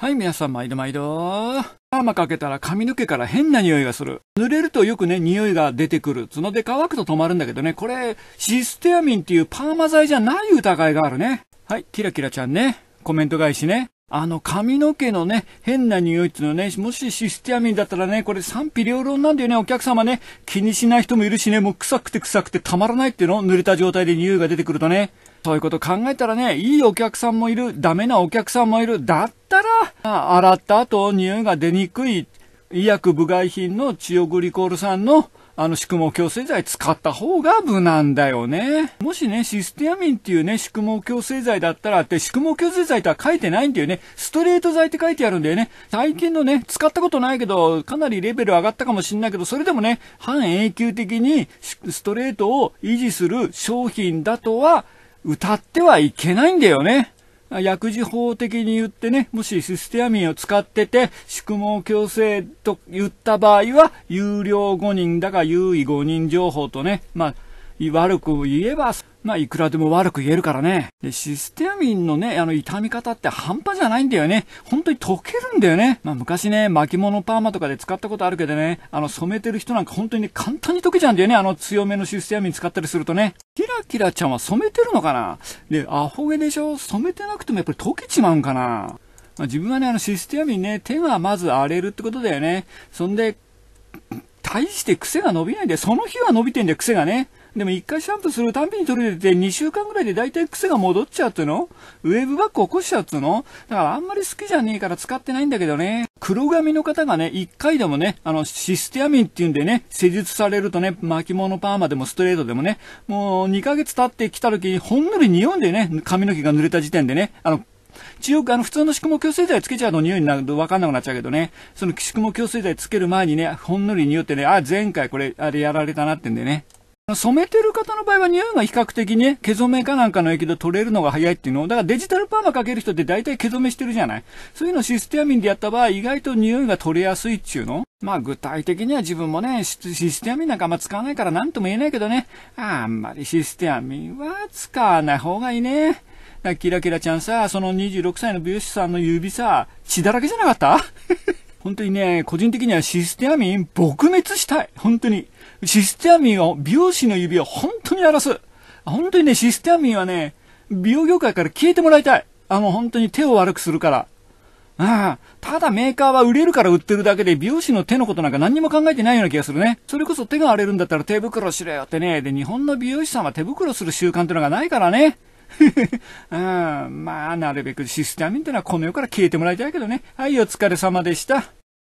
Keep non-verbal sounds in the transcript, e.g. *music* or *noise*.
はい、皆さん、毎度毎度。パーマかけたら髪の毛から変な匂いがする。濡れるとよくね、匂いが出てくる。角で乾くと止まるんだけどね、これ、システアミンっていうパーマ剤じゃない疑いがあるね。はい、キラキラちゃんね。コメント返しね。あの、髪の毛のね、変な匂いっていうのね、もしシステアミンだったらね、これ賛否両論なんだよね、お客様ね。気にしない人もいるしね、もう臭くて臭くてたまらないっていうの濡れた状態で匂いが出てくるとね。そういうこと考えたらね、いいお客さんもいる、ダメなお客さんもいる。だっ洗った後、匂いが出にくい医薬部外品のチオグリコール酸のあの宿毛矯正剤使った方が無難だよね。もしね、システアミンっていうね、宿毛矯正剤だったらって、宿毛矯正剤とは書いてないんだよね。ストレート剤って書いてあるんだよね。最近のね、使ったことないけど、かなりレベル上がったかもしんないけど、それでもね、半永久的にストレートを維持する商品だとは、歌ってはいけないんだよね。薬事法的に言ってね、もしシステアミンを使ってて、宿毛矯正と言った場合は、有料5人だが有意5人情報とね、まあ、悪く言えば、まあ、いくらでも悪く言えるからね。で、システミンのね、あの、痛み方って半端じゃないんだよね。本当に溶けるんだよね。まあ、昔ね、巻物パーマとかで使ったことあるけどね、あの、染めてる人なんか本当に、ね、簡単に溶けちゃうんだよね。あの、強めのシステミン使ったりするとね。キラキラちゃんは染めてるのかなで、アホ毛でしょ染めてなくてもやっぱり溶けちまうんかなまあ、自分はね、あの、システミンね、手がまず荒れるってことだよね。そんで、大して癖が伸びないんで、その日は伸びてんだよ、癖がね。でも一回シャンプーするたんびに取れてて、2週間ぐらいで大体癖が戻っちゃうっていうのウェーブバック起こしちゃうっていうのだからあんまり好きじゃねえから使ってないんだけどね。黒髪の方がね、一回でもね、あの、システアミンっていうんでね、施術されるとね、巻物パーマでもストレートでもね、もう2ヶ月経ってきた時、ほんのり匂うんでね、髪の毛が濡れた時点でね、あの、一応、あの、普通の宿毛矯正剤つけちゃうと匂いになると分かんなくなっちゃうけどね、その宿毛矯正剤つける前にね、ほんのり匂ってね、あ、前回これ、あれやられたなってんでね。染めてる方の場合は匂いが比較的ね、毛染めかなんかの影響で取れるのが早いっていうのを、だからデジタルパーマかける人って大体毛染めしてるじゃないそういうのシステアミンでやった場合、意外と匂いが取れやすいっちゅうのまあ具体的には自分もね、システアミンなんかあんま使わないから何とも言えないけどね、あんまりシステアミンは使わない方がいいね。キラキラちゃんさ、その26歳の美容師さんの指さ、血だらけじゃなかった *laughs* 本当にね、個人的にはシステアミン撲滅したい。本当に。システアミンを、美容師の指を本当に荒らす。本当にね、システアミンはね、美容業界から消えてもらいたい。あの、本当に手を悪くするから。ああ、ただメーカーは売れるから売ってるだけで、美容師の手のことなんか何にも考えてないような気がするね。それこそ手が荒れるんだったら手袋しろよってね。で、日本の美容師さんは手袋する習慣ってのがないからね。*laughs* うん、まあ、なるべくシステムってのはこの世から消えてもらいたいけどね。はい、お疲れ様でした。